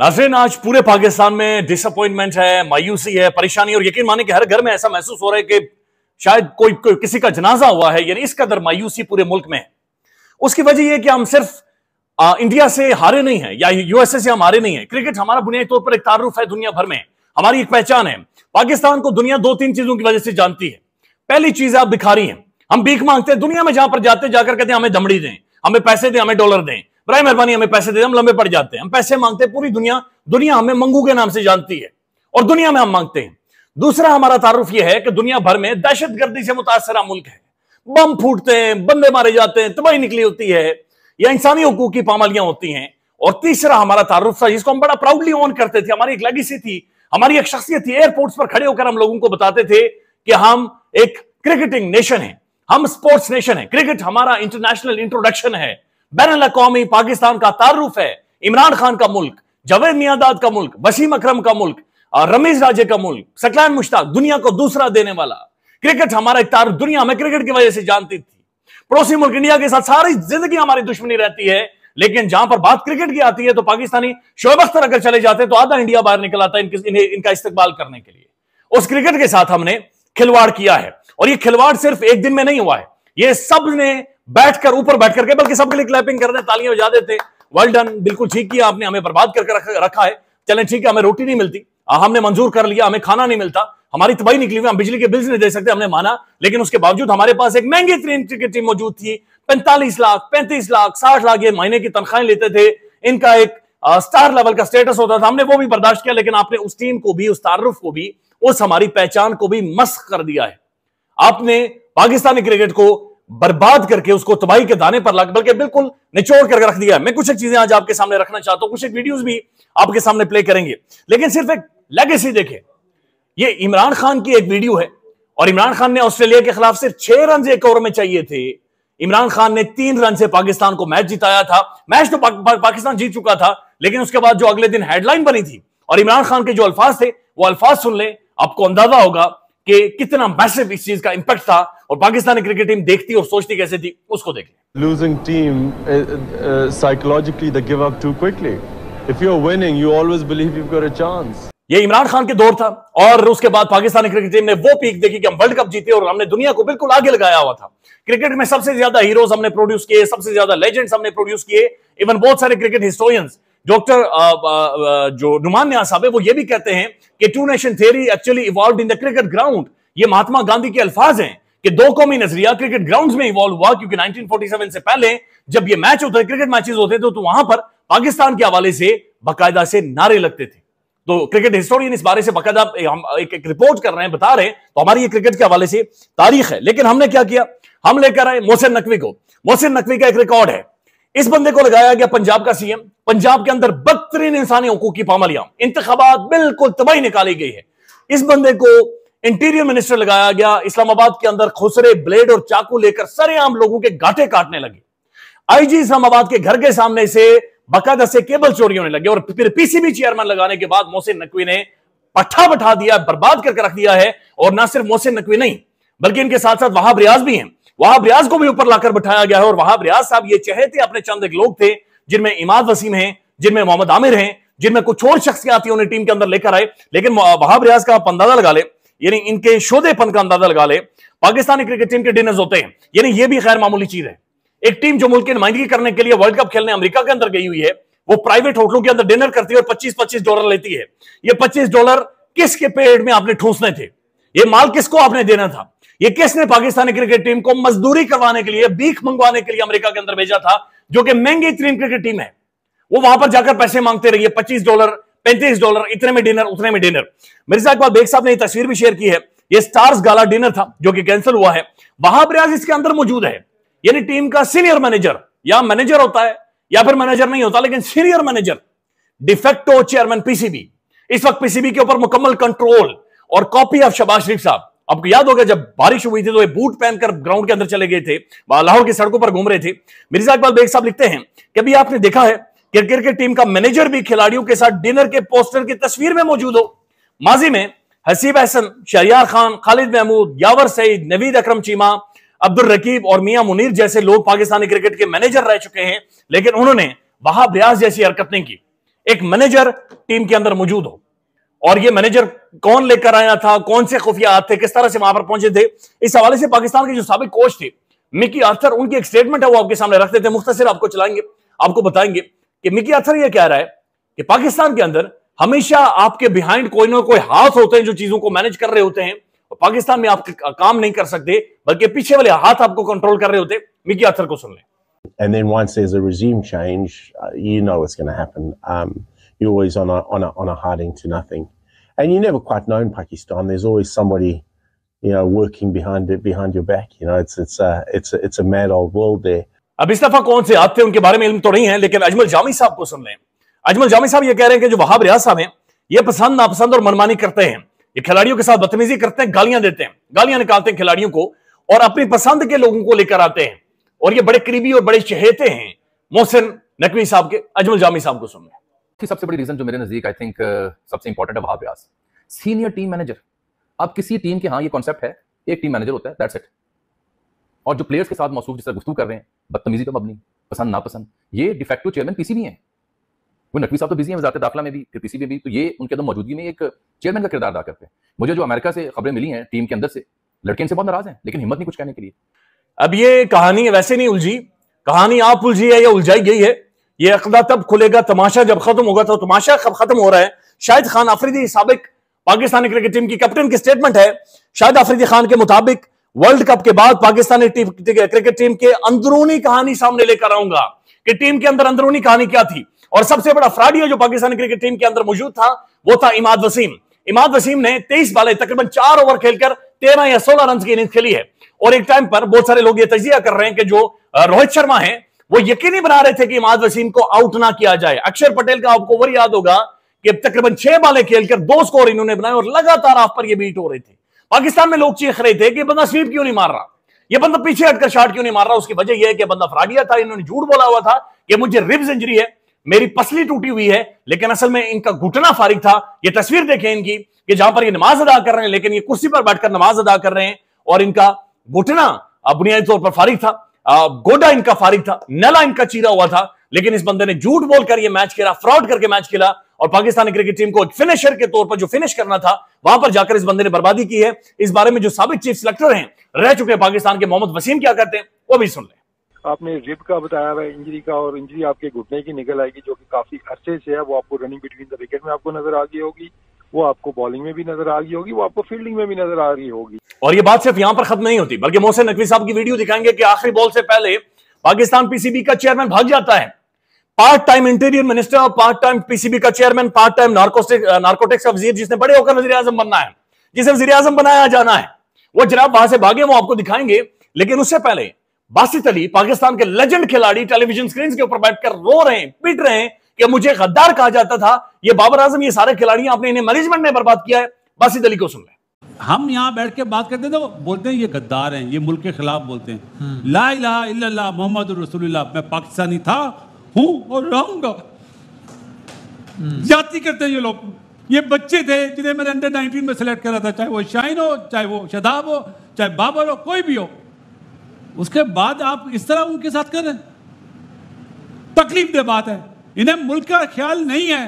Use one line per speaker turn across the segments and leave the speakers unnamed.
नाजरीन आज पूरे पाकिस्तान में डिसअपॉइंटमेंट है मायूसी है परेशानी और यकीन माने कि हर घर में ऐसा महसूस हो रहा है कि शायद कोई, कोई किसी का जनाजा हुआ है यानी इस कदर मायूसी पूरे मुल्क में है उसकी वजह यह कि हम सिर्फ आ, इंडिया से हारे नहीं है या यूएसए से हम हारे नहीं है क्रिकेट हमारा बुनियादी तौर पर एक तारुफ है दुनिया भर में हमारी एक पहचान है पाकिस्तान को दुनिया दो तीन चीजों की वजह से जानती है पहली चीज आप आप भिखारी हैं हम भीख मांगते हैं दुनिया में जहां पर जाते जाकर कहते हैं हमें दमड़ी दें हमें पैसे दें हमें डॉलर दें बरए मेहरबानी हमें पैसे दे हम लंबे पड़ जाते हैं हम पैसे मांगते हैं पूरी दुनिया दुनिया हमें मंगू के नाम से जानती है और दुनिया में हम मांगते हैं दूसरा हमारा तारुफ यह है कि दुनिया भर में दहशतगर्दी से मुतासरा मुल्क है बम फूटते हैं बंदे मारे जाते हैं तबाही निकली होती है या इंसानी हकूक की पामालियां होती हैं और तीसरा हमारा तारुफ था जिसको हम बड़ा प्राउडली ऑन करते थे हमारी एक लेगेसी थी हमारी एक शख्सियत थी एयरपोर्ट्स पर खड़े होकर हम लोगों को बताते थे कि हम एक क्रिकेटिंग नेशन है हम स्पोर्ट्स नेशन है क्रिकेट हमारा इंटरनेशनल इंट्रोडक्शन है बैन अवी पाकिस्तान का तारुफ है इमरान खान का मुल्क जवेद मियादाद का मुल्क वसीम अक्रम का मुल्क और रमेश राजे का मुल्क सकलान मुश्ताक दुनिया को दूसरा देने वाला क्रिकेट हमारा तारुफ दुनिया में क्रिकेट की वजह से जानती थी पड़ोसी मुल्क इंडिया के साथ सारी जिंदगी हमारी दुश्मनी रहती है लेकिन जहां पर बात क्रिकेट की आती है तो पाकिस्तानी शोएब अख्तर अगर चले जाते तो आधा इंडिया बाहर निकल आता है इन, इनका इस्तेमाल करने के लिए उस क्रिकेट के साथ हमने खिलवाड़ किया है और ये खिलवाड़ सिर्फ एक दिन में नहीं हुआ है ये सब ने बैठकर ऊपर बैठ करके बल्कि सबके लिए क्लैपिंग कर रहे हैं तालियां बजा देते वेल डन बिल्कुल ठीक किया आपने हमें बर्बाद करके रखा है चले ठीक है हमें रोटी नहीं मिलती हमने मंजूर कर लिया हमें खाना नहीं मिलता हमारी तबाही निकली हुई हम बिजली के बिल्स नहीं दे सकते हमने माना लेकिन उसके बावजूद हमारे पास एक महंगी ट्रेन की टीम मौजूद थी पैंतालीस लाख पैंतीस लाख साठ लाख ये महीने की तनख्वाहें लेते थे इनका एक आ, स्टार लेवल का स्टेटस होता था हमने वो भी बर्दाश्त किया लेकिन आपने उस टीम को भी उस तारुफ को भी उस हमारी पहचान को भी मस्क कर दिया है आपने पाकिस्तानी क्रिकेट को बर्बाद करके उसको तबाही के दाने पर लग बल्कि बिल्कुल निचोड़ करके रख दिया मैं कुछ एक चीजें आज आपके सामने रखना चाहता हूं कुछ एक वीडियोस भी आपके सामने प्ले करेंगे लेकिन सिर्फ एक लेगेसी देखें ये इमरान खान की एक वीडियो है और इमरान खान ने ऑस्ट्रेलिया के खिलाफ सिर्फ छह रन एक ओवर में चाहिए थे इमरान खान ने तीन रन से पाकिस्तान को मैच जिताया था मैच तो पा, पा, पाकिस्तान जीत चुका था लेकिन उसके बाद जो अगले दिन हेडलाइन बनी थी और इमरान खान के जो अल्फाज थे वो अल्फाज सुन लें आपको अंदाजा होगा कि कितना मैसिव इस चीज का इंपैक्ट था और पाकिस्तान क्रिकेट टीम देखती और सोचती कैसे थी उसको देखिए losing team psychologically the give up too quickly if you are winning you always believe you got a chance ये इमरान खान के दौर था और उसके बाद पाकिस्तानी क्रिकेट टीम ने वो पीक देखी कि हम वर्ल्ड कप जीते और हमने दुनिया को बिल्कुल आगे लगाया हुआ था क्रिकेट में सबसे ज्यादा हीरोज हमने प्रोड्यूस किए सबसे ज्यादा लेजेंड्स हमने प्रोड्यूस किए इवन बहुत सारे क्रिकेट हिस्टोरियंस डॉक्टर जो नुमान न्याज साहब है वो ये भी कहते हैं कि two nation theory actually evolve in the cricket ground ये महात्मा गांधी के अल्फाज हैं कि दो कौमी नजरिया क्रिकेट ग्राउंड में इवॉल्व हुआ क्योंकि 1947 से पहले जब ये मैच होते क्रिकेट मैचेस होते थे तो, तो वहां पर पाकिस्तान के हवाले से बाकायदा से नारे लगते थे तो क्रिकेट हिस्टोरियन इस बारे से बाकायदा हम एक, एक रिपोर्ट कर रहे हैं बता रहे हैं तो हमारी ये क्रिकेट के हवाले से तारीख है लेकिन हमने क्या किया हम लेकर आए मोहसिन नकवी को मोहसिन नकवी का एक रिकॉर्ड है इस बंदे को लगाया गया पंजाब का सीएम पंजाब के अंदर बदतरीन इंसानी हकूक की पामलियां इंतबात बिल्कुल तबाही निकाली गई है इस बंदे को इंटीरियर मिनिस्टर लगाया गया इस्लामाबाद के अंदर खुसरे ब्लेड और चाकू लेकर सरेआम लोगों के गांठे काटने लगे आईजी इस्लामाबाद के घर के सामने से बकायदा से केबल चोरी होने लगे और फिर पीसीबी चेयरमैन लगाने के बाद मोहसिन नकवी ने पट्ठा बैठा दिया बर्बाद करके रख दिया है और ना सिर्फ मोहसिन नकवी नहीं बल्कि इनके साथ साथ वहाब रियाज भी हैं वहाब रियाज को भी ऊपर लाकर बैठाया गया है और वहाब रियाज साहब ये चेहरे थे अपने चंद एक लोग थे जिनमें इमाद वसीम है जिनमें मोहम्मद आमिर हैं जिनमें कुछ और शख्सियात उन्हें टीम के अंदर लेकर आए लेकिन वहाब रियाज का आप अंदाजा लगा ले यानी इनके शोधेपन का अंदाजा लगा ले पाकिस्तानी क्रिकेट टीम के डिनर्स होते हैं यानी ये भी खैर मामूली चीज है एक टीम जो मुल्क की नुमाइंदगी करने के लिए वर्ल्ड कप खेलने अमरीका के अंदर गई हुई है वो प्राइवेट होटलों के अंदर डिनर करती है और पच्चीस पच्चीस डॉलर लेती है ये पच्चीस डॉलर किसके पेट में आपने ठूसने थे ये माल किसको आपने देना था ये किसने पाकिस्तानी क्रिकेट टीम को मजदूरी करवाने के लिए भीख मंगवाने के लिए अमेरिका के अंदर भेजा था जो कि महंगी तरीन क्रिकेट टीम है वो वहां पर जाकर पैसे मांगते रहिए पच्चीस डॉलर पैंतीस डॉलर इतने में डिनर उतने में डिनर मिर्जा अकबाल बेग साहब ने तस्वीर भी शेयर की है ये स्टार्स गाला डिनर था जो कि कैंसिल हुआ है वहां प्रयास इसके अंदर मौजूद है यानी टीम का सीनियर मैनेजर या मैनेजर होता है या फिर मैनेजर नहीं होता लेकिन senior manager de facto chairman PCB इस वक्त पीसीबी के ऊपर मुकम्मल कंट्रोल और कॉपी ऑफ शबाज शरीफ साहब आपको याद होगा जब बारिश हुई थी तो ये बूट पहनकर ग्राउंड के अंदर चले गए थे लाहौर की सड़कों पर घूम रहे थे मिर्जा अकबाल बेग साहब लिखते हैं कि अभी आपने देखा है क्रिकेट की टीम का मैनेजर भी खिलाड़ियों के साथ डिनर के पोस्टर की तस्वीर में मौजूद हो माजी में हसीब अहसन शरियार खान खालिद महमूद यावर सईद नवीद अक्रम चीमा अब्दुल रकीब और मियां मुनीर जैसे लोग पाकिस्तानी क्रिकेट के मैनेजर रह चुके हैं लेकिन उन्होंने वहा रियाज जैसी हरकत नहीं की एक मैनेजर टीम के अंदर मौजूद हो और ये मैनेजर कौन लेकर आया था कौन से खुफिया थे किस तरह से वहां पर पहुंचे थे इस हवाले से पाकिस्तान के जो सबक कोच थे मिकी आर्थर उनकी एक स्टेटमेंट है वो आपके सामने रखते थे मुख्तर आपको चलाएंगे आपको बताएंगे कि मिकी अथर यह कह रहा है कि पाकिस्तान के अंदर हमेशा आपके बिहाइंड कोई ना कोई हाथ होते हैं जो चीजों को मैनेज कर रहे होते हैं और पाकिस्तान में आप काम नहीं कर सकते बल्कि पीछे वाले हाथ आपको कंट्रोल कर रहे होते मिकी अथर को सुन लें And then once there's a regime change, you know what's going to happen. Um, you're always on a, on, a, on a hiding to nothing. And you never quite know in Pakistan. There's always somebody you know, working behind it, behind your back. You know, it's it's a it's a, it's a mad old world there. अब इस दफा कौन से आते हैं उनके बारे में इल्म तो नहीं है लेकिन अजमल जामी साहब को सुन लें अजमल जामी साहब ये कह रहे हैं कि जो वहाब रियाज साहब हैं ये पसंद नापसंद और मनमानी करते हैं ये खिलाड़ियों के साथ बदतमीजी करते हैं गालियां देते हैं गालियां निकालते हैं खिलाड़ियों को और अपनी पसंद के लोगों को लेकर आते हैं और ये बड़े करीबी और बड़े चहेते हैं मोहसिन नकवी साहब के अजमल जामी साहब को सुन लें सबसे बड़ी रीजन जो मेरे नजदीक आई थिंक सबसे इंपॉर्टेंट है Wahab Riaz senior team manager अब किसी टीम के हाँ ये कॉन्सेप्ट है एक टीम मैनेजर होता है दैट्स इट और जो प्लेयर्स के साथ मौसू जिस तरह गुफ्तु कर रहे हैं बदतमीजी तो मबनी पसंद नापसंद ये डिफेक्टो चेयरमैन पीसी भी है वो नकवी साहब तो बिजी है दाखिला में भी फिर पीसी में भी तो ये उनके अंदर मौजूदगी में एक चेयरमैन का किरदार अदा करते हैं मुझे जो अमेरिका से खबरें मिली हैं टीम के अंदर से लड़के इनसे बहुत नाराज हैं लेकिन हिम्मत नहीं कुछ कहने के लिए अब ये कहानी वैसे नहीं उलझी कहानी आप उलझी है या उलझाई गई है ये अकदा तब खुलेगा तमाशा जब खत्म होगा तो तमाशा कब खत्म हो रहा है शायद खान आफरीदी सबक पाकिस्तानी क्रिकेट टीम की कैप्टन की स्टेटमेंट है शायद आफरीदी खान के मुताबिक वर्ल्ड कप के बाद पाकिस्तानी टीम क्रिकेट टीम के अंदरूनी कहानी सामने लेकर आऊंगा कि टीम के अंदर अंदरूनी कहानी क्या थी और सबसे बड़ा फ्राडियो जो पाकिस्तानी क्रिकेट टीम के अंदर मौजूद था वो था इमाद वसीम इमाद वसीम ने तेईस बाले तकरीबन चार ओवर खेलकर तेरह या सोलह रन की इनिंग खेली है और एक टाइम पर बहुत सारे लोग ये तजिया कर रहे हैं कि जो रोहित शर्मा है वो यकीनी बना रहे थे कि इमाद वसीम को आउट ना किया जाए अक्षर पटेल का आपको ओवर याद होगा कि तकरीबन छह बाले खेलकर दो स्कोर इन्होंने बनाए और लगातार आप पर यह बीट हो रही थी पाकिस्तान में लोग चीख रहे थे कि बंदा स्वीप क्यों नहीं मार रहा ये बंदा पीछे हटकर शार्ट क्यों नहीं मार रहा उसकी वजह यह है कि बंदा फ्राडिया था इन्होंने झूठ बोला हुआ था कि मुझे रिब्स इंजरी है मेरी पसली टूटी हुई है लेकिन असल में इनका घुटना फारिक था ये तस्वीर देखें इनकी कि जहां पर ये नमाज अदा कर रहे हैं लेकिन ये कुर्सी पर बैठकर नमाज अदा कर रहे हैं और इनका घुटना बुनियादी तौर पर फारिक था गोडा इनका फारिक था नला इनका चीरा हुआ था लेकिन इस बंदे ने झूठ बोलकर ये मैच खेला फ्रॉड करके मैच खेला और पाकिस्तानी क्रिकेट टीम को एक फिनिशर के तौर पर जो फिनिश करना था वहां पर जाकर इस बंदे ने बर्बादी की है इस बारे में जो सबक चीफ सिलेक्टर हैं रह चुके हैं पाकिस्तान के मोहम्मद वसीम क्या करते हैं वो भी सुन लें आपने रिप का बताया हुआ इंजरी का और इंजरी आपके घुटने की निकल आएगी जो कि काफी अर्चे से है वो आपको रनिंग बिटवीन द विकेट में आपको नजर आ गई होगी वो आपको बॉलिंग में भी नजर आ गई होगी वो आपको फील्डिंग में भी नजर आ रही होगी और ये बात सिर्फ यहाँ पर खत्म नहीं होती बल्कि मोहसिन नकवी साहब की वीडियो दिखाएंगे कि आखिरी बॉल से पहले पाकिस्तान पीसीबी का चेयरमैन भाग जाता है पार्ट टाइम इंटीरियर मिनिस्टर और पार्ट टाइम पीसीबी का चेयरमैन पार्ट टाइम नार्कोटिक्स का वजीर जिसने बड़े होकर वजी आजम बनना है जिसे वजी आजम बनाया जाना है वो जनाब वहां से भागे वो आपको दिखाएंगे लेकिन उससे पहले बासित अली पाकिस्तान के लेजेंड खिलाड़ी टेलीविजन स्क्रीन के ऊपर बैठकर रो रहे हैं पिट रहे हैं कि मुझे गद्दार कहा जाता था ये बाबर आजम ये सारे खिलाड़ी आपने इन्हें मैनेजमेंट ने बर्बाद किया है बासित अली को सुन लें हम यहाँ बैठ के बात करते थे वो तो बोलते हैं ये गद्दार हैं ये मुल्क के खिलाफ बोलते हैं हम्म। ला इला मोहम्मद रसूलुल्लाह मैं पाकिस्तानी था हूं और रहूंगा जाति करते ये लोग ये बच्चे थे जिन्हें मैंने अंडर 19 में सेलेक्ट करा था चाहे वो शाइन हो चाहे वो शदाब हो चाहे बाबर हो कोई भी हो उसके बाद आप इस तरह उनके साथ कर रहे तकलीफ दे बात है इन्हें मुल्क का ख्याल नहीं है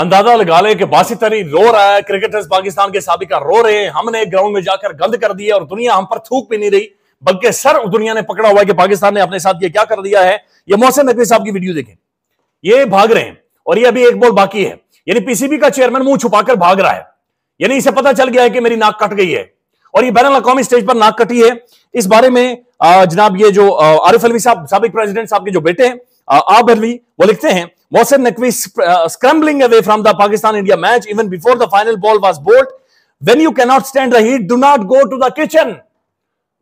अंदाजा लगा ले कि बासी तरी रो रहा है क्रिकेटर्स पाकिस्तान के सबिका रो रहे हैं हमने ग्राउंड में जाकर गंद कर दिया और दुनिया हम पर थूक भी नहीं रही बल्कि सर दुनिया ने पकड़ा हुआ है कि पाकिस्तान ने अपने साथ ये क्या कर दिया है ये मोहसिन नकवी साहब की वीडियो देखें ये भाग रहे हैं और ये अभी एक बॉल बाकी है यानी पीसीबी का चेयरमैन मुंह छुपाकर भाग रहा है यानी इसे पता चल गया है कि मेरी नाक कट गई है और ये बैन अवी स्टेज पर नाक कटी है इस बारे में जनाब ये जो आरिफ अलवी साहब सबक प्रेसिडेंट साहब के जो बेटे हैं आब अलवी वो लिखते हैं Mohsin Naqvi scrambling away from the Pakistan India match even before the final ball was bowled When you cannot stand the heat, do not go to the kitchen.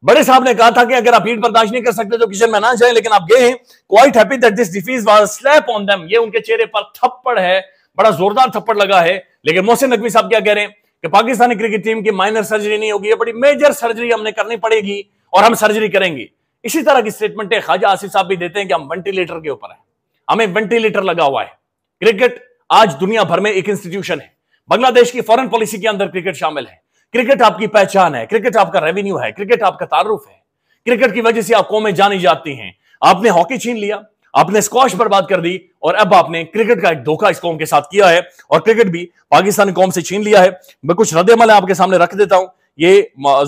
बड़े साहब ने कहा था कि अगर आप ईट बर्दाश्त नहीं कर सकते तो किचन में ना जाए लेकिन आप गए हैं quite happy that this defeat was slap on them ये उनके चेहरे पर थप्पड़ है बड़ा जोरदार थप्पड़ लगा है लेकिन मोहसिन नकवी साहब क्या कह रहे हैं कि पाकिस्तानी क्रिकेट टीम की माइनर सर्जरी नहीं होगी बड़ी मेजर सर्जरी हमने करनी पड़ेगी और हम सर्जरी करेंगे इसी तरह की है ख्वाजा आसिफ साहब भी देते हैं कि हम वेंटिलेटर के ऊपर है हमें वेंटिलेटर लगा हुआ है क्रिकेट आज दुनिया भर में एक इंस्टीट्यूशन है बांग्लादेश की फॉरेन पॉलिसी के अंदर क्रिकेट शामिल है क्रिकेट आपकी पहचान है क्रिकेट आपका रेवेन्यू है क्रिकेट आपका तारुफ है क्रिकेट की वजह से आप कौमें जानी जाती हैं आपने हॉकी छीन लिया आपने स्कॉश बर्बाद कर दी और अब आपने क्रिकेट का एक धोखा इस कौम के साथ किया है और क्रिकेट भी पाकिस्तानी कौम से छीन लिया है मैं कुछ रद्दमल आपके सामने रख देता हूं ये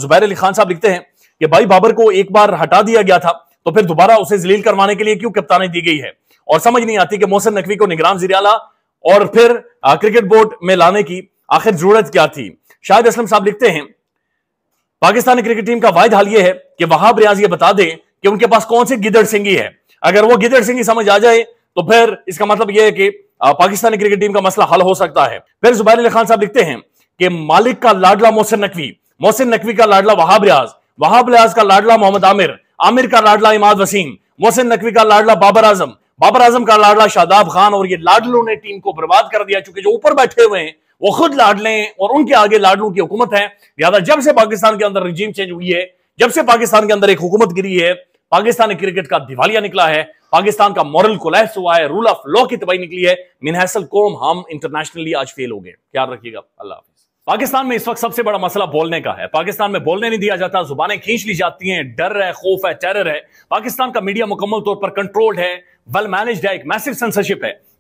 जुबैर अली खान साहब लिखते हैं कि भाई बाबर को एक बार हटा दिया गया था तो फिर दोबारा उसे जलील करवाने के लिए क्यों कप्तानी दी गई है और समझ नहीं आती कि मोहसिन नकवी को निगरान जिरियाला और फिर क्रिकेट बोर्ड में लाने की आखिर जरूरत क्या थी शाहिद असलम साहब लिखते हैं पाकिस्तानी क्रिकेट टीम का वायद हाल यह है कि वहाब रियाज ये बता दे कि उनके पास कौन सी गिदड़ सिंगी है अगर वो गिदड़ सिंगी समझ आ जाए तो फिर इसका मतलब यह है कि पाकिस्तानी क्रिकेट टीम का मसला हल हो सकता है फिर जुबैर अली खान साहब लिखते हैं कि मालिक का लाडला मोहसिन नकवी मोहसिन नकवी का लाडला वहाब रियाज वहाब रियाज का लाडला मोहम्मद आमिर आमिर का लाडला इमाद वसीम मोहसिन नकवी का लाडला बाबर आजम बाबर आजम का लाडला शादाब खान और ये लाडलों ने टीम को बर्बाद कर दिया चूंकि जो ऊपर बैठे हुए हैं वो खुद लें और उनके आगे लाडलों की हुकूमत है लिहाजा जब से पाकिस्तान के अंदर रिजीम चेंज हुई है जब से पाकिस्तान के अंदर एक हुकूमत गिरी है पाकिस्तानी क्रिकेट का दिवालिया निकला है पाकिस्तान का मॉरल कोलैप्स हुआ है रूल ऑफ लॉ की तबाही निकली है मिनहसल कोम हम इंटरनेशनली आज फेल हो गए याद रखिएगा अल्लाह पाकिस्तान में इस वक्त सबसे बड़ा मसला बोलने का है पाकिस्तान में बोलने नहीं दिया जाता जुबानें खींच ली जाती हैं डर है खौफ है टेरर है पाकिस्तान का मीडिया मुकम्मल तौर पर कंट्रोल्ड है वेल मैनेज्ड है एक मैसिव सेंसरशिप है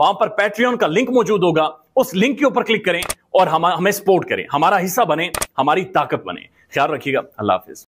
वहां पर पैट्रियन का लिंक मौजूद होगा उस लिंक के ऊपर क्लिक करें और हम हमें सपोर्ट करें हमारा हिस्सा बने हमारी ताकत बने ख्याल रखिएगा अल्लाह हाफिज